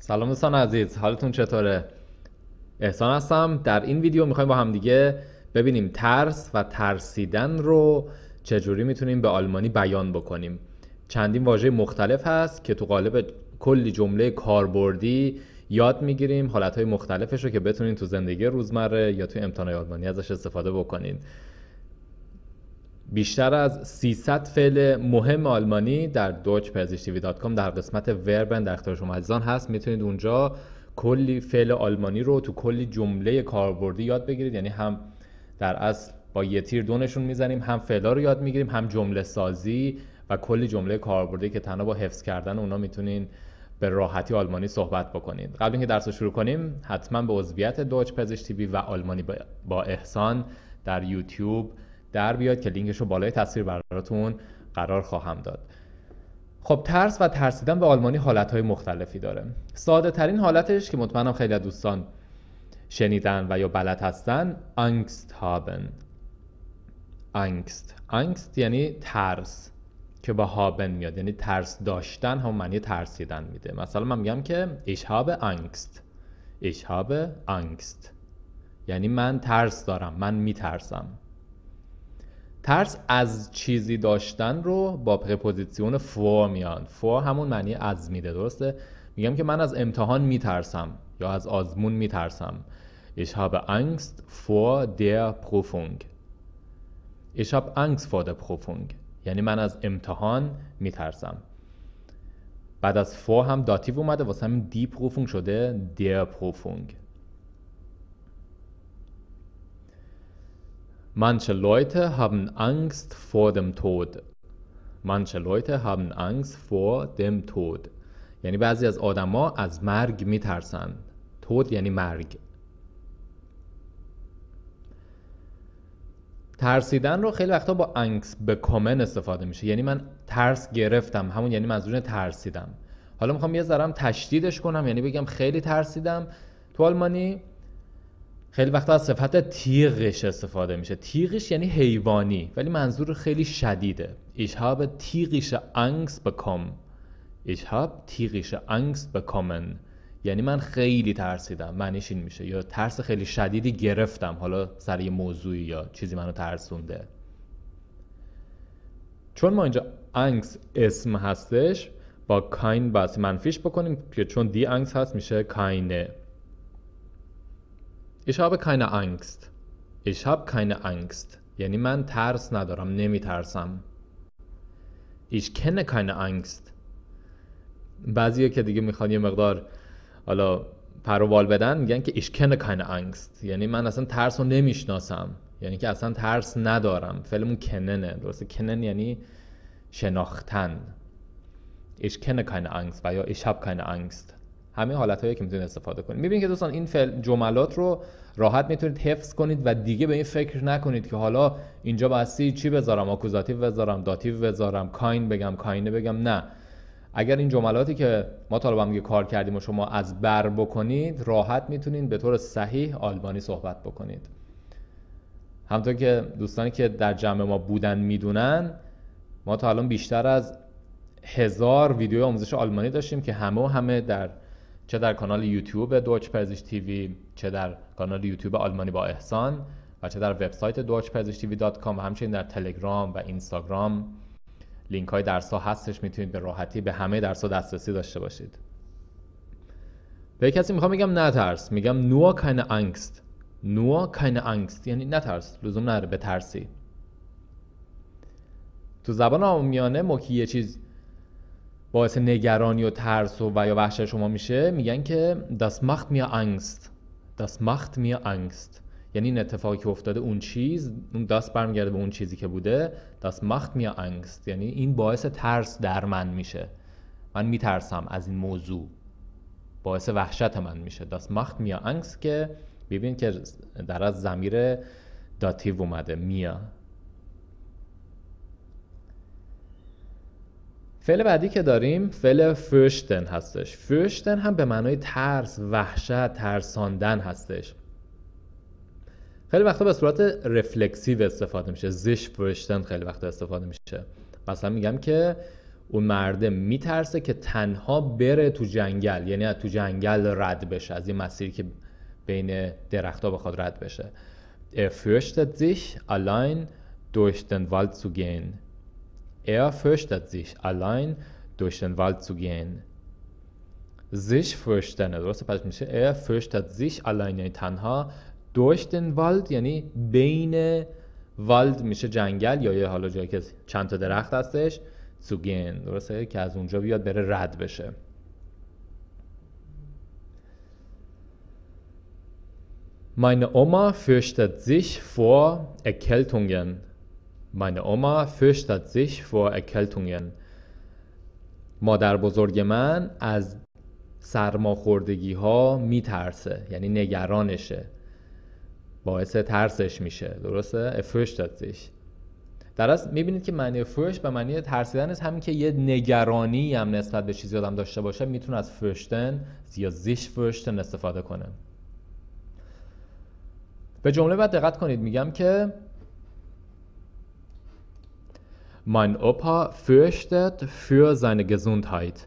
سلام دوستان عزیز حالتون چطوره احسان هستم در این ویدیو میخوایم با همدیگه ببینیم ترس و ترسیدن رو چجوری میتونیم به آلمانی بیان بکنیم چندین واژه مختلف هست که تو قالب کلی جمله کاربردی یاد میگیریم حالتهای مختلفش رو که بتونین تو زندگی روزمره یا تو امتحانهای آلمانی ازش استفاده بکنین بیشتر از 300 فعل مهم آلمانی در دوچ در قسمت وربن در اختیار شما عزیزان هست میتونید اونجا کلی فعل آلمانی رو تو کلی جمله کاربردی یاد بگیرید یعنی هم در اصل با یه تیر دونشون میزنیم هم فعلا رو یاد میگیریم هم جمله سازی و کلی جمله کاربردی که تنها با حفظ کردن اونا میتونین به راحتی آلمانی صحبت بکنید قبل اینکه درس رو شروع کنیم حتما به عضویت دوچ پزشتیوی و آلمانی با احسان در یوتیوب در بیاد که لینکش رو بالای تصویر براتون قرار خواهم داد خب ترس و ترسیدن به آلمانی حالتهای مختلفی داره ساده ترین حالتش که مطمئنم خیلی دوستان شنیدن و یا بلد هستن angst هابن angst یعنی ترس که با هابن میاد یعنی ترس داشتن هم معنی ترسیدن میده مثلا من میگم که ایش هاب angst ایش هاب angst یعنی من ترس دارم من میترسم ترس از چیزی داشتن رو با پرپوزیسیون فور میان فور همون معنی از میده درسته میگم که من از امتحان میترسم یا از آزمون میترسم Ich habe Angst vor der Prüfung Ich habe Angst vor der Prüfung یعنی من از امتحان میترسم بعد از فور هم داتیو اومده واسه همین دی پروفونگ شده در پروفونگ Manche Leute haben Angst vor dem Tod. Manche Leute haben Angst vor dem Tod. یعنی بعضی از آدما از مرگ میترسند. تود یعنی مرگ. ترسیدن رو خیلی وقتا با انگس به کامن استفاده میشه یعنی من ترس گرفتم همون یعنی منظور ترسیدم حالا میخوام یه ذرم تشدیدش کنم یعنی بگم خیلی ترسیدم تو آلمانی خیلی وقتا از صفت تیغش استفاده میشه تیغش یعنی حیوانی ولی منظور خیلی شدیده ich تیغش تیغیش angst bekommen ich habe تیغیش یعنی من خیلی ترسیدم معنیش این میشه یا ترس خیلی شدیدی گرفتم حالا سر یه موضوعی یا چیزی منو ترسونده چون ما اینجا انگس اسم هستش با کاین بس منفیش بکنیم که چون دی انگس هست میشه کاینه Ich habe keine Angst. Ich habe keine یعنی من ترس ندارم. نمی ترسم. Ich kenne keine بعضی که دیگه میخوان یه مقدار حالا پروبال بدن میگن که ich kenne keine یعنی من اصلا ترس رو نمیشناسم. یعنی که اصلا ترس ندارم. فعلمون کننه. درسته کنن یعنی شناختن. Ich kenne keine Angst و یا ich habe keine همه حالت هایی که میتونید استفاده کنید میبینید که دوستان این جملات رو راحت میتونید حفظ کنید و دیگه به این فکر نکنید که حالا اینجا بسی چی بذارم آکوزاتیو بذارم داتیو بذارم کاین بگم کاینه بگم نه اگر این جملاتی که ما طالب هم کار کردیم و شما از بر بکنید راحت میتونید به طور صحیح آلبانی صحبت بکنید همطور که دوستانی که در جمع ما بودن میدونن ما تا الان بیشتر از هزار ویدیو آموزش آلمانی داشتیم که همه و همه در چه در کانال یوتیوب دوچ پزشک تیوی چه در کانال یوتیوب آلمانی با احسان و چه در وبسایت کام و همچنین در تلگرام و اینستاگرام لینک های درس ها هستش میتونید به راحتی به همه درس ها دسترسی داشته باشید به کسی میخوام میگم نترس میگم نوا کنه انگست نوا کنه انگست یعنی نترس لزوم نداره ترسی تو زبان آمیانه مکی یه چیز باعث نگرانی و ترس و, یا وحشت شما میشه میگن که das macht mir انگست das macht mir انگست یعنی این اتفاقی که افتاده اون چیز اون دست برمیگرده به اون چیزی که بوده das macht mir انگست یعنی این باعث ترس در من میشه من میترسم از این موضوع باعث وحشت من میشه das macht mir انگست که ببین که در از زمیر داتیو اومده میا فعل بعدی که داریم فعل فرشتن هستش فرشتن هم به معنای ترس وحشت ترساندن هستش خیلی وقتا به صورت رفلکسیو استفاده میشه زش فرشتن خیلی وقتا استفاده میشه مثلا میگم که اون مرده میترسه که تنها بره تو جنگل یعنی تو جنگل رد بشه از این مسیری که بین درختها بخواد رد بشه فرشتت زیش الان allein durch den Wald er fürchtet sich, allein durch den Wald zu gehen. Sich fürchten, also er fürchtet sich allein یعنی تنها durch den Wald یعنی بین والد میشه جنگل یا یه حالا جایی که zu gehen درسته که از اونجا بیاد بره رد بشه Meine Oma fürchtet sich vor Erkältungen. meine Oma fürchtet sich vor Erkältungen. مادر بزرگ من از سرماخوردگی ها میترسه یعنی نگرانشه باعث ترسش میشه درسته؟ افرشتت زیش در میبینید که معنی فرش به معنی ترسیدن است همین که یه نگرانی هم نسبت به چیزی آدم داشته باشه میتونه از فرشتن یا زیش فرشتن استفاده کنه به جمله باید دقت کنید میگم که Mein Opa fürchtet für seine Gesundheit.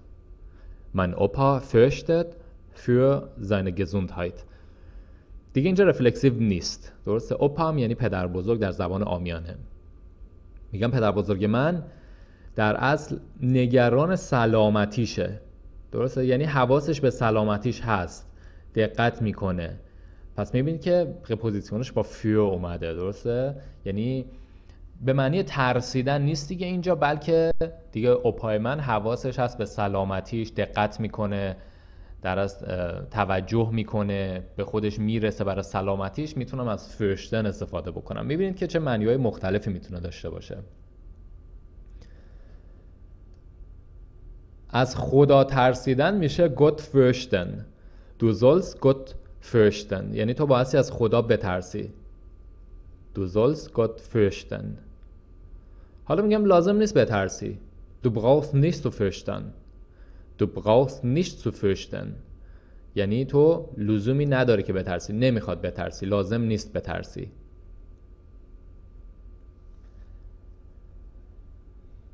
Mein Opa fürchtet für seine Gesundheit. دیگه اینجا رفلکسیو نیست. درسته؟ اوپا هم یعنی پدر بزرگ در زبان آمیانه. میگم پدر بزرگ من در اصل نگران سلامتیشه. درسته؟ یعنی حواسش به سلامتیش هست. دقت میکنه. پس میبینید که پوزیسیونش با فیو اومده درسته یعنی به معنی ترسیدن نیست دیگه اینجا بلکه دیگه اوپای من حواسش هست به سلامتیش دقت میکنه در از توجه میکنه به خودش میرسه برای سلامتیش میتونم از فرشتن استفاده بکنم میبینید که چه های مختلفی میتونه داشته باشه از خدا ترسیدن میشه گوت فرشتن دو زولز گوت فرشتن یعنی تو باعثی از خدا بترسی دو گوت گوت حالا میگم لازم نیست بترسی Du brauchst نیست zu فرشتن. Du brauchst nicht zu fürchten. یعنی تو لزومی نداره که بترسی نمیخواد بترسی لازم نیست بترسی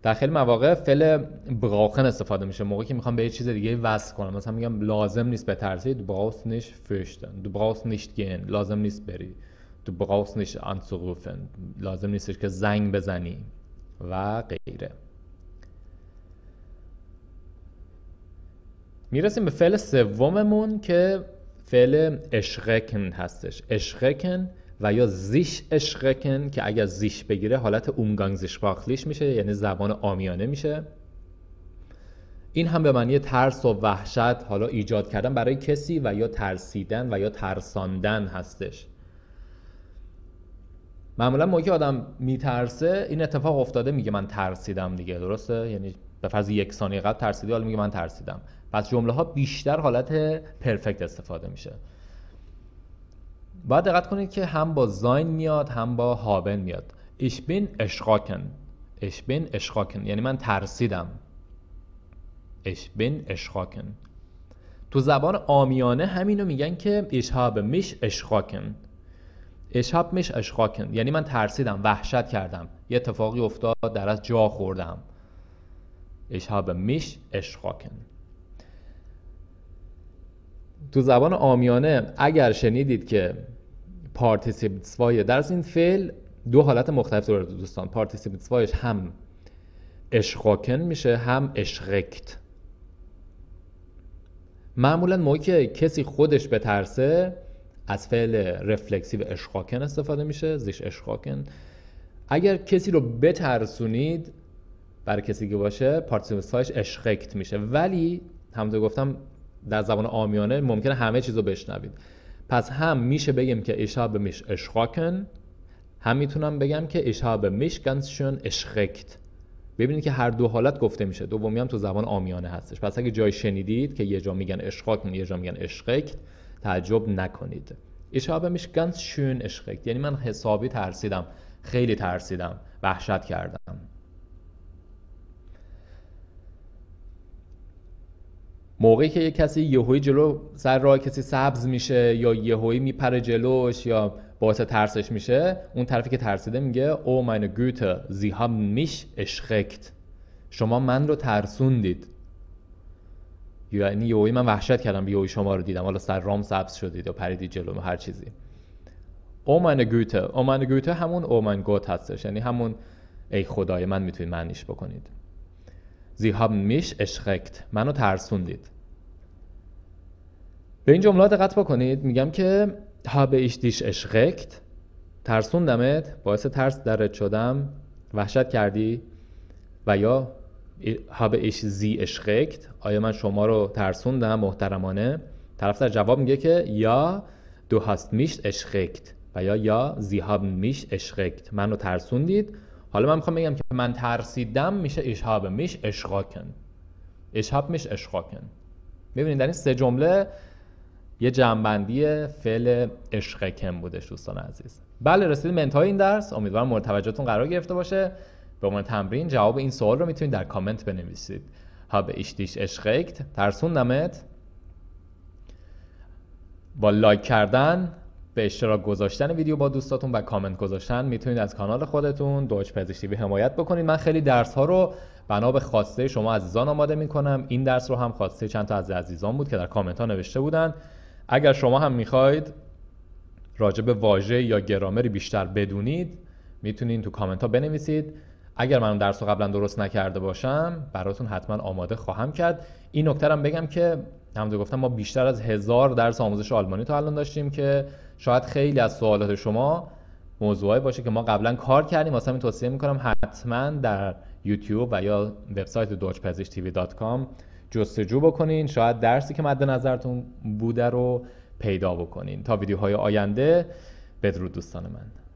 در خیلی مواقع فعل براخن استفاده میشه موقعی که میخوام به یه چیز دیگه وصل کنم مثلا میگم لازم نیست بترسی دو براست نیش فرشتن دو براست نیست گین لازم نیست بری دو براست نیست انسروفن لازم نیستش که زنگ بزنی و غیره میرسیم به فعل سوممون که فعل اشقکن هستش اشغکن و یا زیش اشقکن که اگر زیش بگیره حالت اومگانگ زیش باخلیش میشه یعنی زبان آمیانه میشه این هم به معنی ترس و وحشت حالا ایجاد کردن برای کسی و یا ترسیدن و یا ترساندن هستش معمولا موقعی که آدم میترسه این اتفاق افتاده میگه من ترسیدم دیگه درسته یعنی به فرض یک ثانیه قبل ترسیدی حالا میگه من ترسیدم پس جمله ها بیشتر حالت پرفکت استفاده میشه باید دقت کنید که هم با زاین میاد هم با هابن میاد ich bin erschrocken ich bin erschrocken یعنی من ترسیدم ich bin erschrocken تو زبان آمیانه همینو میگن که ich habe mich erschrocken میش اشخاکن یعنی من ترسیدم وحشت کردم یه اتفاقی افتاد در از جا خوردم اشهب میش اشخاکن تو زبان آمیانه اگر شنیدید که پارتیسیپتسوای در از این فعل دو حالت مختلف داره دوستان پارتیسیپتسوایش هم اشخاکن میشه هم اشغکت معمولا موقعی که کسی خودش به ترسه از فعل رفلکسیو اشخاکن استفاده میشه زیش اشخاکن اگر کسی رو بترسونید برای کسی که باشه پارتیسیپل سایش اشخکت میشه ولی همونطور گفتم در زبان آمیانه ممکنه همه چیز رو بشنوید پس هم میشه بگیم که به میش اشخاکن هم میتونم بگم که اشاب میش گنسشون اشخکت ببینید که هر دو حالت گفته میشه دومی هم تو زبان آمیانه هستش پس اگه جای شنیدید که یه جا میگن اشقاکن یه جا میگن اشخکت تعجب نکنید. Ich میش شون ganz یعنی من حسابی ترسیدم. خیلی ترسیدم. وحشت کردم. موقعی که یه کسی یهوی جلو سر راه کسی سبز میشه یا یهوی میپره جلوش یا باعث ترسش میشه اون طرفی که ترسیده میگه او meine گوته زی میش میش شما من رو ترسوندید یعنی یوی من وحشت کردم یوی شما رو دیدم حالا سر رام سبز شدید و پریدی جلو هر چیزی اومن گوته اومن گوته همون اومن گوت هستش یعنی همون ای خدای من میتونید معنیش بکنید زی هاب میش اشخکت منو ترسوندید به این جمله دقت بکنید میگم که هاب ایش دیش اشخکت ترسوندمت باعث ترس درت شدم وحشت کردی و یا habe ich sie erschreckt? آیا من شما رو ترسوندم محترمانه طرف در جواب میگه که یا دو هست میشت اشخکت و یا یا زی هاب میش اشقکت من رو ترسوندید حالا من میخوام بگم که من ترسیدم میشه اشهاب میش اشقاکن اشهاب میش اشقاکن میبینید در این سه جمله یه جنبندی فعل اشقکن بودش دوستان عزیز بله رسیدیم به انتهای این درس امیدوارم مورد توجهتون قرار گرفته باشه به عنوان تمرین جواب این سوال رو میتونید در کامنت بنویسید ها به اشخیکت ترسون نمت با لایک کردن به اشتراک گذاشتن ویدیو با دوستاتون و کامنت گذاشتن میتونید از کانال خودتون دچ پزشکی حمایت بکنید من خیلی درس ها رو بنا به خواسته شما عزیزان آماده میکنم این درس رو هم خواسته چند تا از عزیزان بود که در کامنت ها نوشته بودن اگر شما هم میخواید راجع به واژه یا گرامری بیشتر بدونید میتونید تو کامنت ها بنویسید اگر من درس رو قبلا درست نکرده باشم براتون حتما آماده خواهم کرد این نکته بگم که همونطور گفتم ما بیشتر از هزار درس آموزش آلمانی تا الان داشتیم که شاید خیلی از سوالات شما موضوعی باشه که ما قبلا کار کردیم واسه همین توصیه میکنم حتما در یوتیوب و یا وبسایت کام جستجو بکنین شاید درسی که مد نظرتون بوده رو پیدا بکنین تا ویدیوهای آینده بدرود دوستان من